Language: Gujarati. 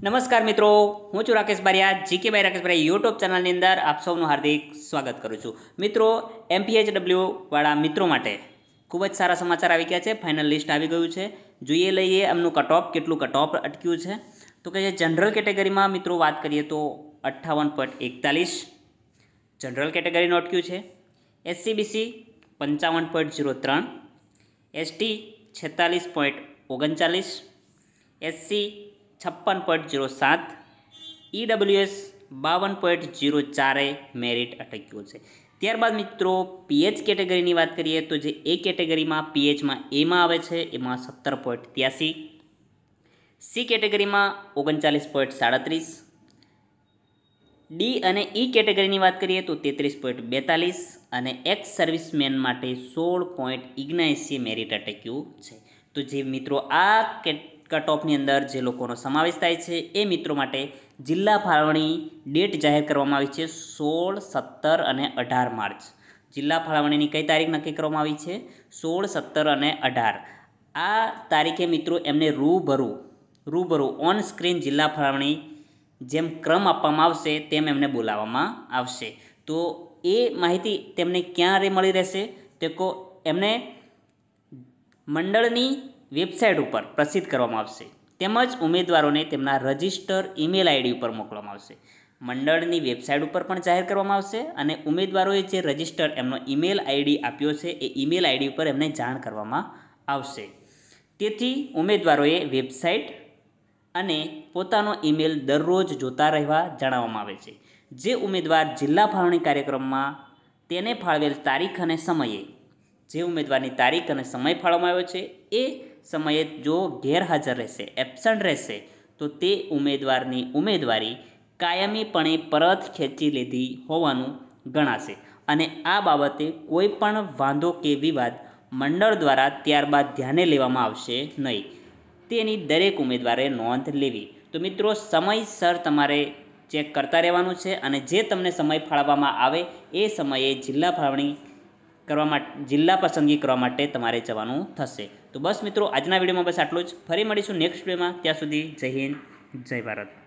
નમસ્કાર મિત્રો હું છું Rakesh Bariya GK by Rakesh Bariya YouTube ચેનલની અંદર આપ સૌનું હાર્દિક સ્વાગત કરું છું મિત્રો એમપીએચડબલ્યુવાળા મિત્રો માટે ખૂબ જ સારા સમાચાર આવી ગયા છે ફાઇનલ લિસ્ટ આવી ગયું છે જોઈએ લઈએ એમનું કટઓફ કેટલું કટઓફ અટક્યું છે તો કે જનરલ કેટેગરીમાં મિત્રો વાત કરીએ તો અઠ્ઠાવન પોઈન્ટ એકતાલીસ જનરલ કેટેગરીનું અટક્યું છે એસસીબીસી પંચાવન પોઈન્ટ ઝીરો ત્રણ એસટી છેતાલીસ પોઈન્ટ ઓગણચાલીસ એસસી છપ્પન પોઈન્ટ જીરો સાત ઈડબ્લ્યુએસ e બાવન પોઈન્ટ જીરો ચારે મેરિટ અટક્યો છે ત્યારબાદ મિત્રો પીએચ કેટેગરીની વાત કરીએ તો જે એ કેટેગરીમાં પીએચમાં એમાં આવે છે એમાં સત્તર પોઈન્ટ ત્યાસી સી કેટેગરીમાં ઓગણચાલીસ પોઈન્ટ સાડત્રીસ ડી અને ઈ e કેટેગરીની વાત કરીએ તો તેત્રીસ પોઈન્ટ બેતાલીસ અને એક્સ સર્વિસમેન માટે સોળ પોઈન્ટ ઇગ્નાએસી મેરિટ અટક્યું છે તો જે મિત્રો આ કટ અંદર જે લોકોનો સમાવેશ થાય છે એ મિત્રો માટે જિલ્લા ફાળવણી ડેટ જાહેર કરવામાં આવી છે સોળ સત્તર અને અઢાર માર્ચ જિલ્લા ફાળવણીની કઈ તારીખ નક્કી કરવામાં આવી છે સોળ સત્તર અને અઢાર આ તારીખે મિત્રો એમને રૂબરૂ રૂબરૂ ઓન સ્ક્રીન જિલ્લા ફાળવણી જેમ ક્રમ આપવામાં આવશે તેમ એમને બોલાવવામાં આવશે તો એ માહિતી તેમને ક્યારે મળી રહેશે તે કો એમને મંડળની વેબસાઇટ ઉપર પ્રસિદ્ધ કરવામાં આવશે તેમજ ઉમેદવારોને તેમના રજિસ્ટર ઈમેલ આઈડી ઉપર મોકલવામાં આવશે મંડળની વેબસાઇટ ઉપર પણ જાહેર કરવામાં આવશે અને ઉમેદવારોએ જે રજિસ્ટર એમનો ઈમેલ આઈડી આપ્યો છે એ ઈમેલ આઈડી ઉપર એમને જાણ કરવામાં આવશે તેથી ઉમેદવારોએ વેબસાઇટ અને પોતાનો ઈમેલ દરરોજ જોતા રહેવા જણાવવામાં આવે છે જે ઉમેદવાર જિલ્લા ફાળવણી કાર્યક્રમમાં તેને ફાળવેલ તારીખ અને સમયે જે ઉમેદવારની તારીખ અને સમય ફાળવવામાં આવ્યો છે એ સમયે જો ગેરહાજર રહેશે એબસન્ટ રહેશે તો તે ઉમેદવારની ઉમેદવારી કાયમીપણે પરત ખેંચી લીધી હોવાનું ગણાશે અને આ બાબતે કોઈ પણ વાંધો કે વિવાદ મંડળ દ્વારા ત્યારબાદ ધ્યાને લેવામાં આવશે નહીં તેની દરેક ઉમેદવારે નોંધ લેવી તો મિત્રો સમયસર તમારે ચેક કરતા રહેવાનું છે અને જે તમને સમય ફાળવવામાં આવે એ સમયે જિલ્લા ફાળવણી કરવા માટે જિલ્લા પસંદગી કરવા માટે તમારે જવાનું થશે તો બસ મિત્રો આજના વિડીયોમાં બસ આટલું જ ફરી મળીશું નેક્સ્ટ વિડીયોમાં ત્યાં સુધી જય હિન્દ જય ભારત